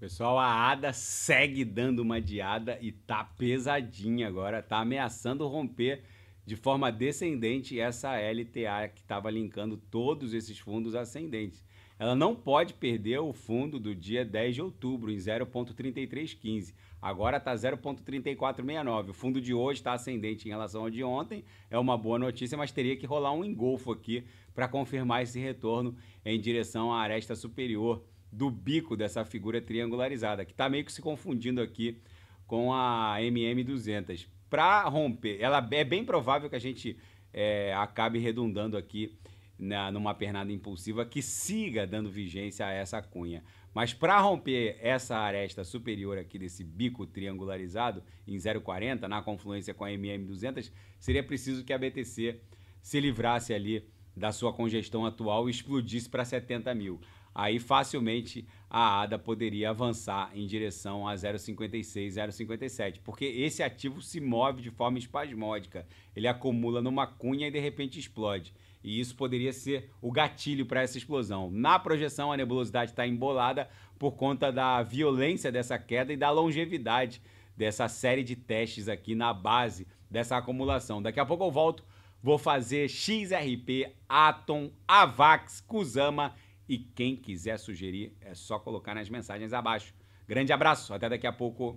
Pessoal, a ADA segue dando uma diada e tá pesadinha agora, tá ameaçando romper de forma descendente essa LTA que estava linkando todos esses fundos ascendentes. Ela não pode perder o fundo do dia 10 de outubro, em 0,3315. Agora está 0,3469. O fundo de hoje está ascendente em relação ao de ontem. É uma boa notícia, mas teria que rolar um engolfo aqui para confirmar esse retorno em direção à aresta superior do bico dessa figura triangularizada, que está meio que se confundindo aqui com a MM200. Para romper, ela é, é bem provável que a gente é, acabe redundando aqui na, numa pernada impulsiva que siga dando vigência a essa cunha. Mas para romper essa aresta superior aqui desse bico triangularizado em 0,40, na confluência com a MM200, seria preciso que a BTC se livrasse ali da sua congestão atual e explodisse para 70 mil aí facilmente a ADA poderia avançar em direção a 0,56, 0,57, porque esse ativo se move de forma espasmódica, ele acumula numa cunha e de repente explode. E isso poderia ser o gatilho para essa explosão. Na projeção, a nebulosidade está embolada por conta da violência dessa queda e da longevidade dessa série de testes aqui na base dessa acumulação. Daqui a pouco eu volto, vou fazer XRP, Atom, Avax, Kusama e quem quiser sugerir, é só colocar nas mensagens abaixo. Grande abraço, até daqui a pouco.